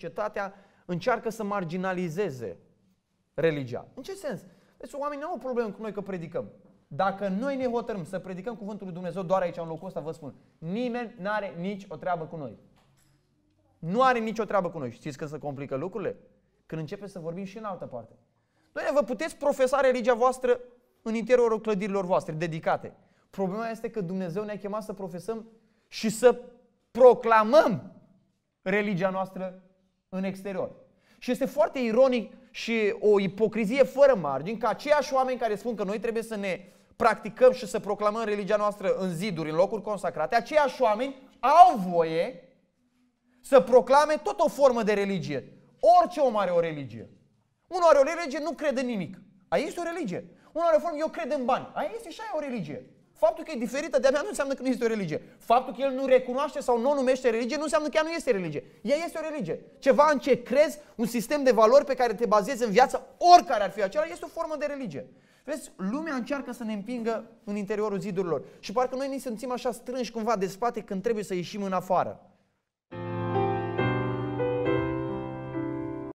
societatea încearcă să marginalizeze religia. În ce sens? Deci oamenii nu au problemă cu noi că predicăm. Dacă noi ne hotărâm să predicăm cuvântul lui Dumnezeu doar aici, în locul ăsta, vă spun, nimeni nu are nici o treabă cu noi. Nu are nicio treabă cu noi. Știți că se complică lucrurile? Când începe să vorbim și în altă parte. Doamne, vă puteți profesa religia voastră în interiorul clădirilor voastre, dedicate. Problema este că Dumnezeu ne-a chemat să profesăm și să proclamăm religia noastră în exterior. Și este foarte ironic și o ipocrizie fără margini că aceiași oameni care spun că noi trebuie să ne practicăm și să proclamăm religia noastră în ziduri, în locuri consacrate, aceiași oameni au voie să proclame tot o formă de religie. Orice om are o religie. Unul are o religie, nu crede în nimic. Aia este o religie. Unul are o formă, eu cred în bani. Aia este și aia o religie. Faptul că e diferită de a mea nu înseamnă că nu este o religie. Faptul că el nu recunoaște sau nu numește religie nu înseamnă că ea nu este religie. Ea este o religie. Ceva în ce crezi, un sistem de valori pe care te bazezi în viață, oricare ar fi acela, este o formă de religie. Vezi, lumea încearcă să ne împingă în interiorul zidurilor. Și parcă noi ne simțim așa strânși cumva de spate când trebuie să ieșim în afară.